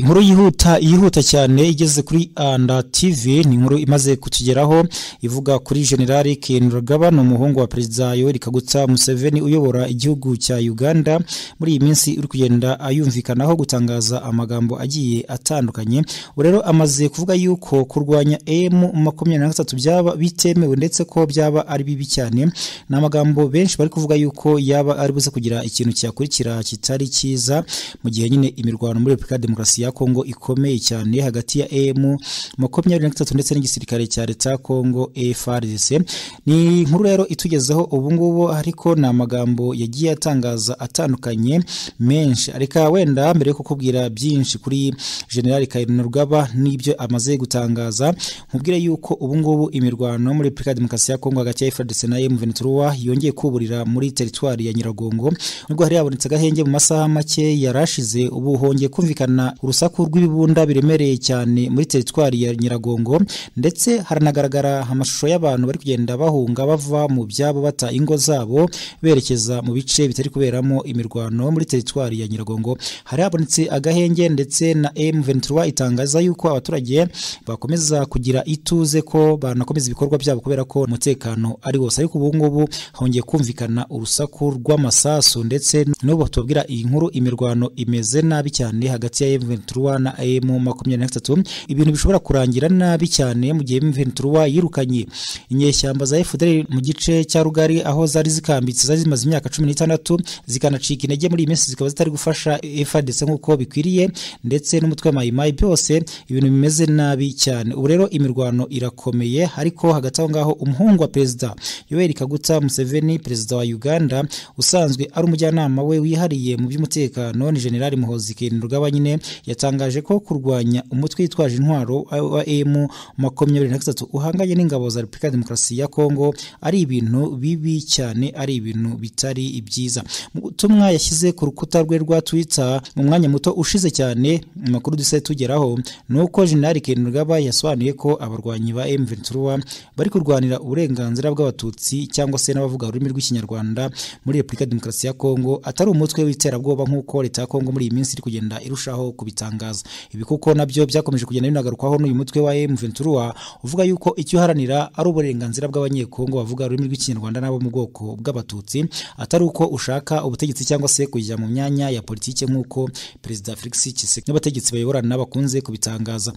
inkuru yihuta yihuta cyane igeze kuri anda tv ni inkuru imaze kutugeraho ivuga kuri generali kenuragaba ni umuhungu wa perezida yoweri Kagutsa museveni uyobora igihugu cya uganda muri iyi minsi uri kugenda ayumvikanaho gutangaza amagambo agiye atandukanye ubu rero amaze kuvuga yuko kurwanya emu makumyabiri na gatatu byaba bitemewe ndetse ko byaba ari bibi cyane ni amagambo benshi bari kuvuga yuko yaba ari buze kugira ikintu cyakurikira kitari cyiza mu gihe nyine imirwano muri repubulika ya demokarasi ya Kongo ikomeye cyane hagati ya M makumyabiri na gatatu ndetse n'igisirikare cya leta ya Kongo FARDC ni inkuru rero itugezeho ubungubu ariko ni amagambo yagiye atangaza atandukanye menshi areka wenda mbere yo kukubwira byinshi kuri General Kayirina n'ibyo amaze gutangaza nkubwire yuko ubungubu imirwano muri Republika Demokarasi ya Kongo hagati ya FARDC na M23 yongeye kuburira muri teritwari ya Nyiragongo nubwo hari yabonetse agahenge mu masaha make yarashize ubu hongeye kumvikana urusaku urusaku rw'ibibunda biremereye cyane muri teritwari ya nyiragongo ndetse haranagaragara amashusho y'abantu bari kugenda bahunga bava mu byabo bata ingo zabo berekeza mu bice bitari kuberamo imirwano muri teritwari ya nyiragongo hari habonetse agahenge ndetse na M23 itangaza yuko abaturage bakomeza kugira ituze ko banakomeza ibikorwa byabo kubera ko umutekano ari wose ariko ubu ngubu hongeye kumvikana urusaku rw'amasasu ndetse n'ubu tubabwira iyi nkuru imirwano imeze nabi cyane hagati ya M23 Ventura na AM makumyabiri na gatatu ibintu bishobora kurangira nabi cyane mu gihe Ventura yirukanye inyeshyamba za FDL mu gice cya Rugari aho zari zikambitse zari zimaze imyaka cumi n'itandatu zikanacika intege muri iyi minsi zikaba zitari gufasha FARDC nk'uko bikwiriye ndetse n'umutwe wa Mayimayi byose ibintu bimeze nabi cyane ubu rero imirwano irakomeye ariko hagati aho ngaho umuhungu wa perezida Yoweri Kaguta Museveni perezida wa Uganda usanzwe ari umujyanama we wihariye mu by'umutekano ni General Muhoozi Kainerugaba nyine yatangaje ko kurwanya umutwe witwaje intwaro wa emu makumyabiri na gatatu uhanganye n'ingabo za repubulika ya demokarasi ya kongo ari ibintu bibi cyane ari ibintu bitari ibyiza mu butumwa yashyize ku rukuta rwe rwa twitter mu mwanya muto ushize cyane amakuru dusigaye tugeraho ni uko jenerali kenurugaba yasobanuye ko abarwanyi ba emu ventura bari kurwanira uburenganzira bw'abatutsi cyangwa se n'abavuga ururimi rw'ikinyarwanda muri repubulika ya demokarasi ya kongo atari umutwe w'iterabwoba nk'uko leta ya kongo muri iyi minsi iri kugenda irushaho kubita itangaza ibi kuko nabyo byakomeje kugenda binagarukaho n'uyu mutwe wa M Ventura uvuga yuko icyo haranira ari uburenganzira bw'abanyekongo bavuga ururimi rw'ikinyarwanda n'abo mu bwoko bw'abatutsi atari uko ushaka ubutegetsi cyangwa se kujya mu myanya ya politike nk'uko perezida Felix Tshisekedi n'abategetsi bayoborana bakunze kubitangaza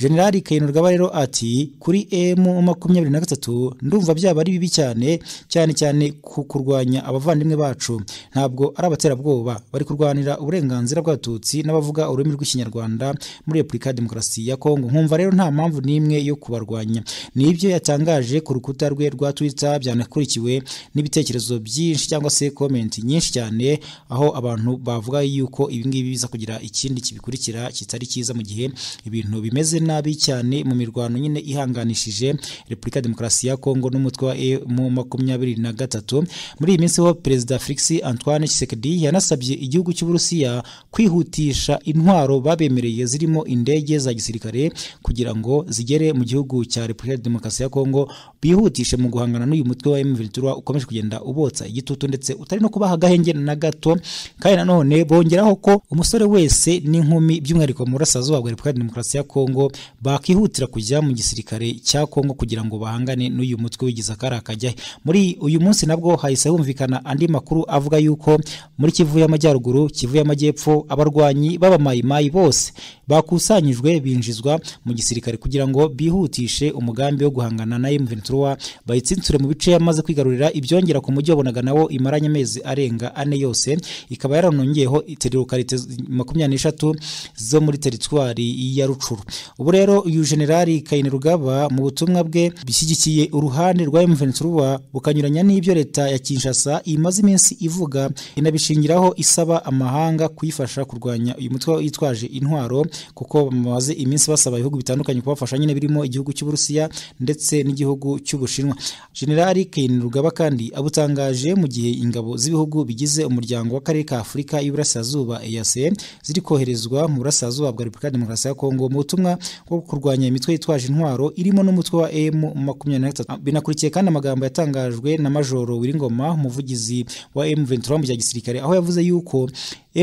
generali kayinurwaba rero ati kuri emu makumyabiri na gatatu ndumva byaba ari bibi cyane cyane cyane ku kurwanya abavandimwe bacu ntabwo ari abaterabwoba bari kurwanira uburenganzira bw'abatutsi n'abavuga ururimi rw'ikinyarwanda muri repubulika ya demokarasi ya kongo nkumva rero nta mpamvu n'imwe yo kubarwanya ni ibyo yatangaje ku rukuta rwe rwa twitter byanakurikiwe n'ibitekerezo byinshi cyangwa se komenti nyinshi cyane aho abantu bavuga yuko ibi ngibi biza kugira ikindi kibikurikira kitari cyiza mu gihe ibintu bimeze neza nabi cyane mu mirwano nyine ihanganishije Repubulika Demokarasi ya Kongo n'umutwe wa emu makumyabiri na gatatu muri iyi minsi ho Perezida Felix Antoine Tshisekedi yanasabye igihugu cy'Uburusiya kwihutisha intwaro babemereye zirimo indege za gisirikare kugira ngo zigere mu gihugu cya Repubulika Demokarasi ya Kongo bihutishe mu guhangana n'uyu mutwe wa M23 ukomeje kugenda ubotsa igitutu ndetse utari no kubaha agahenge na gato kandi nanone bongeraho ko umusore wese n'inkumi by'umwihariko mu burasirazuba bwa Repubulika Demokarasi ya Kongo Bakihutira kujya mu gisirikare cya Congo kugira ngo bahangane n'uyu mutwe w'igisakara kajyahe muri uyu munsi nabwo hahise humvikana andi makuru avuga yuko muri Kivu y'Amajyaruguru Kivu y'Amajyepfo abarwanyi b'abamayimayi bose bakusanyijwe binjizwa mu gisirikare kugira ngo bihutishe umugambi wo guhangana na M23 bayitsitsure mu bice yamaze kwigarurira ibyongera ku mujyi wa Bunagana imaranye amezi arenga ane yose ikaba yaranongeyeho teritorikarite makumyabiri n'eshatu zo muri teritwari ya Rucuru ubu rero uyu generali Kainerugaba mu butumwa bwe bishyigikiye uruhande rwa M23 bukanyuranya n'ibyo leta ya Kinshasa imaze iminsi ivuga inabishingiraho isaba amahanga kuyifasha kurwanya uyu mutwe witwaje intwaro kuko bamaze iminsi basaba ibihugu bitandukanye kubafasha nyine birimo igihugu cy'uburusiya ndetse n'igihugu cy'ubushinwa generali ken rugaba kandi abutangaje mu gihe ingabo z'ibihugu bigize umuryango w'akarere ka afurika y'iburasirazuba eyase ziri koherezwa mu burasirazuba bwa repubulika demokarasi ya kongo mu butumwa bwo kurwanya imitwe yitwaje intwaro irimo n'umutwe wa m makumyabiri na gatatu binakurikiye kandi amagambo yatangajwe na majoro wiringoma umuvugizi wa m ventura mu bya gisirikare aho yavuze yuko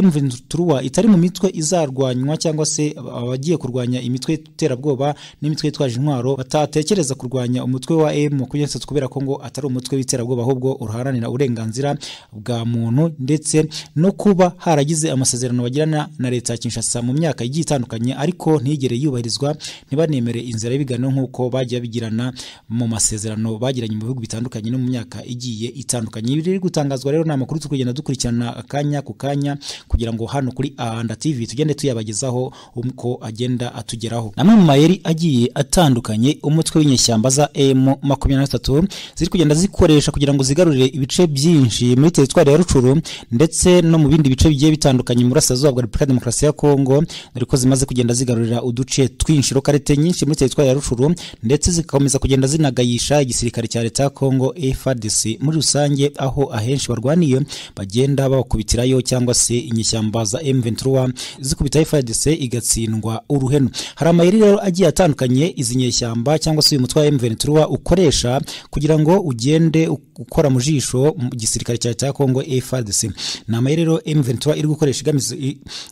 mventura itari mu mitwe izarwanywa cyangwa se abagiye kurwanya imitwe y'iterabwoba n'imitwe yitwaje intwaro batatekereza kurwanya umutwe wa emu makumyabiri n'itatu kubera ko ngo atari umutwe w'iterabwoba ahubwo uruharanira uburenganzira bwa muntu ndetse no kuba haragize amasezerano bagirana na leta ya Kinshasa mu myaka igiye itandukanye ariko ntigere yubahirizwa ntibanemere inzira y'ibigano nk'uko bajya bigirana mu masezerano bagiranye mu bihugu bitandukanye no mu myaka igiye itandukanye ibi riri gutangazwa rero ni amakuru turi kugenda dukurikirana akanya ku kanya kugira ngo hano kuri ahanda tv tugende tuyabagezaho uko agenda atugeraho namwe mu mayeri agiye atandukanye umutwe w'inyeshyamba za m makumyabiri na gatatu ziri kugenda zikoresha kugira ngo zigarurire ibice byinshi muri teritwari ya rucuru ndetse no mu bindi bice bigiye bitandukanye mu burasirazuba bwa repubulika demokarasi ya kongo dore ko zimaze kugenda zigarurira uduce twinshi lokarite nyinshi muri teritwari ya rucuru ndetse zikomeza kugenda zinagayisha igisirikare cya leta ya kongo frdc muri rusange aho ahenshi barwaniye bagenda babakubitirayo cyangwa se inyeshyamba za M23 zikubitaho FARDC igatsindwa uruhenu hari amayeri rero agiye atandukanye izi nyeshyamba cyangwa se uyu mutwe wa M23 ukoresha kugira ngo ugende ukora mu jisho gisirikare cya Kongo FARDC ni amayeri rero M23 iri gukoresha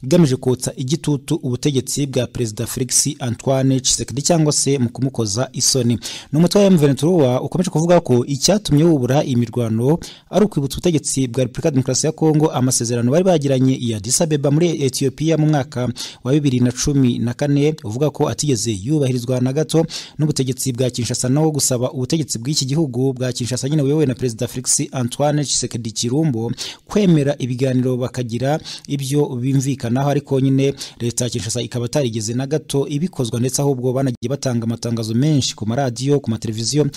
igamije kotsa igitutu ubutegetsi bwa Perezida Felix Antoine Tshisekedi cyangwa se mu kumukoza isoni ni umutwe wa M23 ukomeje kuvuga ko icyatumye wubura imirwano ari ukwibutsa ubutegetsi bwa Repubulika Demokarasi ya Kongo amasezerano bari bagiranye y'ububanyi ya disabeba muri etiyopiya mu mwaka wa bibiri na cumi na kane uvuga ko atigeze yubahirizwa na gato n'ubutegetsi bwa kinshasa naho gusaba ubutegetsi bw'iki gihugu bwa kinshasa nyine buyobowe na perezida felix antoine tshisekedi kirumbo kwemera ibiganiro bakagira ibyo bimvikanaho ariko nyine leta ya kinshasa ikaba atarigeze na gato ibikozwa ndetse ahubwo banagiye batanga amatangazo menshi ku maradiyo ku mateleviziyo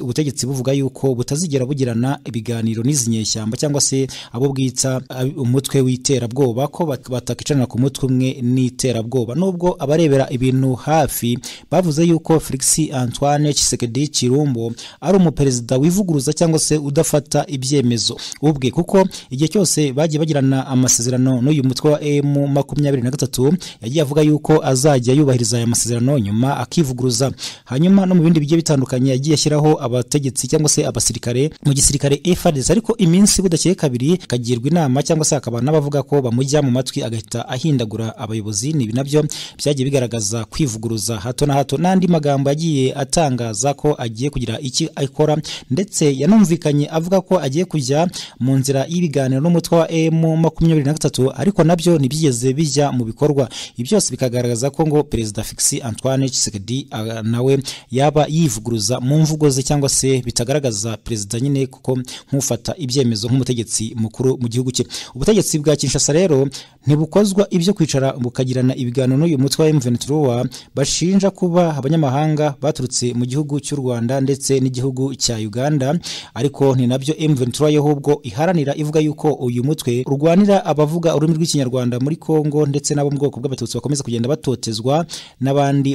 ubutegetsi buvuga yuko butazigera bugirana ibiganiro n'izi nyeshyamba cyangwa se abo bwita umutwe w'i by'iterabwoba ko batakicarana ku mutwe umwe n'iterabwoba nubwo abarebera ibintu hafi bavuze yuko felix antoine kisekedi kirumbo ari umuperezida wivuguruza cyangwa se udafata ibyemezo ubwe kuko igihe cyose bagiye bagirana amasezerano n'uyu mutwe wa m makumyabiri na gatatu yagiye avuga yuko azajya yubahiriza aya masezerano nyuma akivuguruza hanyuma no mu bindi bigiye bitandukanye yagiye ashyiraho abategetsi cyangwa se abasirikare mu gisirikare FARDC ariko iminsi budakeye kabiri akagirwa inama cyangwa se hakaba n'abavuga avuga ko bamujya mu matwi agahita ahindagura abayobozi ni nabyo byagiye bigaragaza kwivuguruza hato na hato n'andi magambo yagiye atangaza ko agiye kugira iki akora ndetse yanumvikanye avuga ko agiye kujya mu nzira y'ibiganiro n'umutwe wa M makumyabiri na gatatu ariko nabyo ntibyigeze bijya mu bikorwa ibi byose bikagaragaza ko ngo perezida Fixi Antoine Tshisekedi nawe yaba yivuguruza mu mvugo ze cyangwa se bitagaragaza perezida nyine kuko nk'ufata ibyemezo nk'umutegetsi mukuru mu gihugu cye ubutegetsi bwa kinshasa rero ntibukozwa ibyo kwicara bukagirana ibiganiro n'uyu mutwe wa M23 bashinja kuba abanyamahanga baturutse mu gihugu cy'u Rwanda ndetse n'igihugu cya Uganda ariko ni nabyo M23 yo ahubwo iharanira ivuga yuko uyu mutwe urwanira abavuga ururimi rw'ikinyarwanda muri Congo ndetse n'abo mu bwoko bw'abatutsi bakomeza kugenda batotezwa n'abandi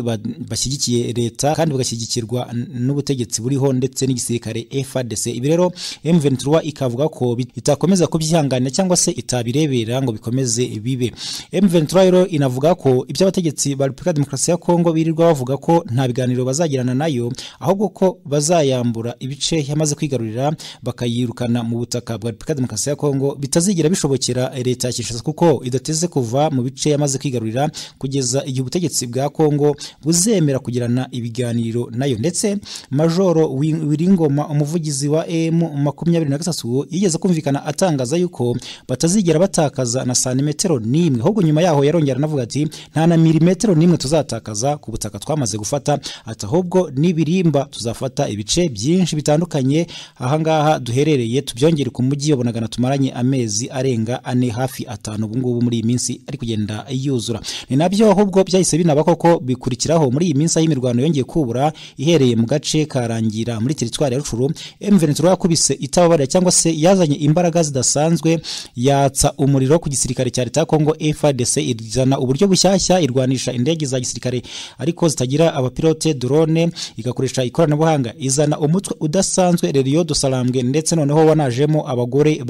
bashyigikiye leta kandi bagashyigikirwa n'ubutegetsi buriho ndetse n'igisirikare FARDC ibi rero M23 ikavuga ko itakomeza kubyihanganira cyangwa se itabirebe ubutabera ngo bikomeze bibe m rero inavuga ko ibyo abategetsi ba Republika Demokarasi ya Kongo birirwa bavuga ko nta biganiro bazagirana nayo ahubwo ko bazayambura ibice yamaze kwigarurira bakayirukana mu butaka bwa Republika Demokarasi ya Kongo bitazigira bishobokera leta ya kuko idateze kuva mu bice yamaze kwigarurira kugeza igihe ubutegetsi bwa Kongo buzemera kugirana ibiganiro nayo ndetse majoro wiringoma umuvugizi wa M makumyabiri na gatatu yigeze kumvikana atangaza yuko batazigera bata tuzatakaza na santimetero n'imwe ahubwo nyuma yaho yarongera anavuga ati nta na milimetero n'imwe tuzatakaza ku butaka twamaze gufata ati ahubwo n'ibirimba tuzafata ibice byinshi bitandukanye ahangaha duherereye tubyongere ku mujyi wa tumaranye amezi arenga ane hafi atanu ubu muri iyi minsi ari kugenda yuzura ni nabyo ahubwo byahise binaba koko bikurikiraho muri iyi minsi aho imirwano yongeye kubura ihereye mu gace karangira muri teritwari ya rucuru emuverintura yakubise itababarira cyangwa se yazanye imbaraga zidasanzwe yatsa umu umuriro ku gisirikare cya leta ya kongo frdc izana uburyo bushyashya irwanisha indege za gisirikare ariko zitagira abapilote drone igakoresha ikoranabuhanga izana umutwe udasanzwe reriyo dusalambwe ndetse noneho wanajemo abagore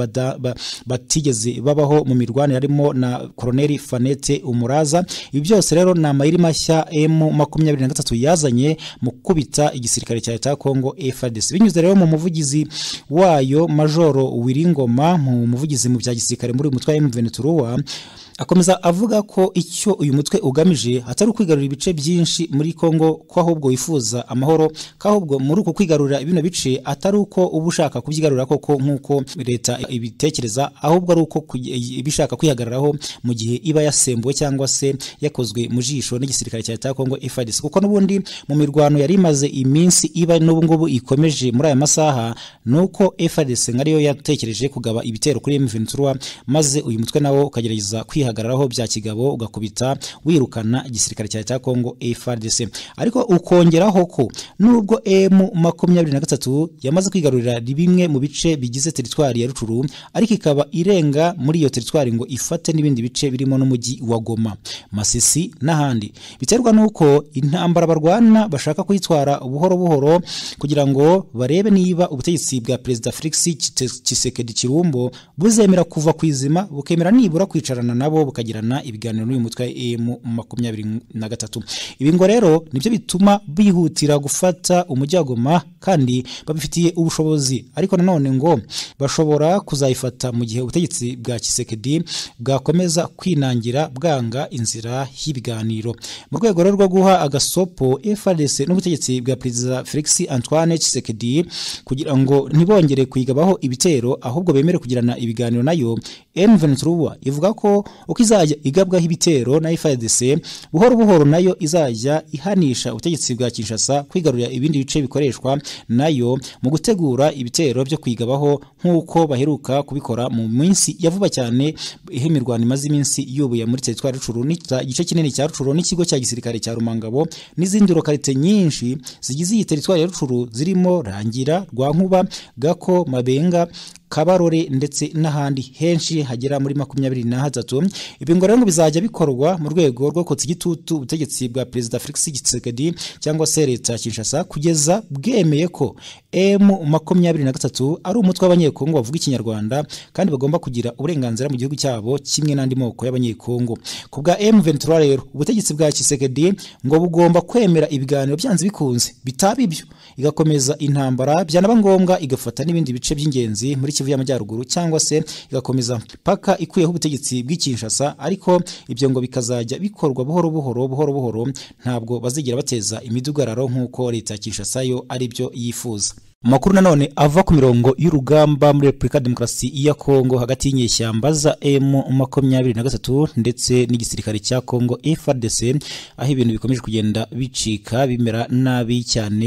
batigeze babaho mu mirwanire harimo na koroneri fanete umuraza ibi byose rero ni amayeri mashya emu makumyabiri na gatatu yazanye mu kubita igisirikare cya leta ya kongo frdc binyuze rero mu muvugizi wayo majoro wiringoma mu muvugizi mu bya gisirikare muri uyu mutwe emutiyeni venituruwa akomeza avuga ko icyo uyu mutwe ugamije atari ukwigarurira ibice byinshi muri Kongo ko ahubwo wifuza amahoro ko ahubwo muri uko kwigarurira bino bice atari uko uba ushaka kubyigarurira koko nk'uko leta ibitekereza ahubwo ari uko ibishaka kwihagararaho mu gihe iba yasembuwe cyangwa se yakozwe mu jisho n'igisirikare cya leta ya Kongo FARDC kuko n'ubundi mu mirwano yari imaze iminsi iba n'ubungubu ikomeje muri aya masaha nuko FARDC nkariyo yatekereje kugaba ibitero kuri m maze uyu mutwe nawo ukagerageza kwiha kwihagararaho bya kigabo ugakubita wirukana igisirikare cya Kongo FARDC ariko ukongeraho ko nubwo M makumyabiri na gatatu yamaze kwigarurira bimwe mu bice bigize teritwari ya Rutshuru ariko ikaba irenga muri iyo teritwari ngo ifate n'ibindi bice birimo n'umujyi wa Goma Masisi n'ahandi biterwa n'uko intambara barwana bashaka kuyitwara buhoro buhoro kugira ngo barebe niba ubutegetsi bwa Perezida Felix Tshisekedi Chirumbo buzemera kuva ku izima bukemera nibura kwicarana nabo nabo bukagirana ibiganiro n'uyu mutwe mu makumyabiri na gatatu ibi ngo rero nibyo bituma bihutira gufata umujyi kandi babifitiye ubushobozi ariko nanone ngo bashobora kuzayifata mu gihe ubutegetsi bwa Kisekedi bwakomeza kwinangira bwanga inzira y'ibiganiro mu rwego rwo guha agasopo FRDC n'ubutegetsi bwa Perezida Felix Antoine Kisekedi kugira ngo ntibongere kuyigabaho ibitero ahubwo bemere kugirana ibiganiro nayo N23 ivuga ko uko izajya igabwaho ibitero na frdc buhoro buhoro nayo izajya ihanisha ubutegetsi bwa kinshasa kwigarurira ibindi bice bikoreshwa nayo mu gutegura ibitero byo kwigabaho nk'uko baheruka kubikora mu minsi ya vuba cyane ihe imirwano imaze iminsi yubuye muri teritwari rucuru igice kinini cya rucuru n'ikigo cya gisirikare cya rumangabo n'izindi lokarite nyinshi zigize iyi teritwari ya rucuru zirimo rangira rwankuba gako mabenga kabarore ndetse n'ahandi henshi hagera muri makumyabiri na hatatu ibi ngo rero ngo bizajya bikorwa mu rwego rwo kotsa igitutu ubutegetsi bwa perezida felix gisekedi cyangwa se leta kinshasa kugeza bwemeye ko emu makumyabiri na gatatu ari umutwe w'abanyekongo bavuga ikinyarwanda kandi bagomba kugira uburenganzira mu gihugu cyabo kimwe n'andi moko y'abanyekongo ku bwa emu ventura rero ubutegetsi bwa kisekedi ngo bugomba kwemera ibiganiro byanze bikunze bitaba ibyo igakomeza intambara byanaba ngombwa igafata n'ibindi bice by'ingenzi muri Kivu y'Amajyaruguru cyangwa se igakomeza paka ikuyeho ubutegetsi bw'Ikinshasa ariko ibyo ngo bikazajya bikorwa buhoro buhoro buhoro buhoro ntabwo bazigera bateza imidugararo nk'uko leta ya Kinshasa yo ari byo yifuza amakuru nanone ava ku mirongo y'urugamba muri repubulika ya demokarasi ya kongo hagati y'inyeshyamba za emu makumyabiri na gatatu ndetse n'igisirikare cya kongo frdc aho ibintu bikomeje kugenda bicika bimera nabi cyane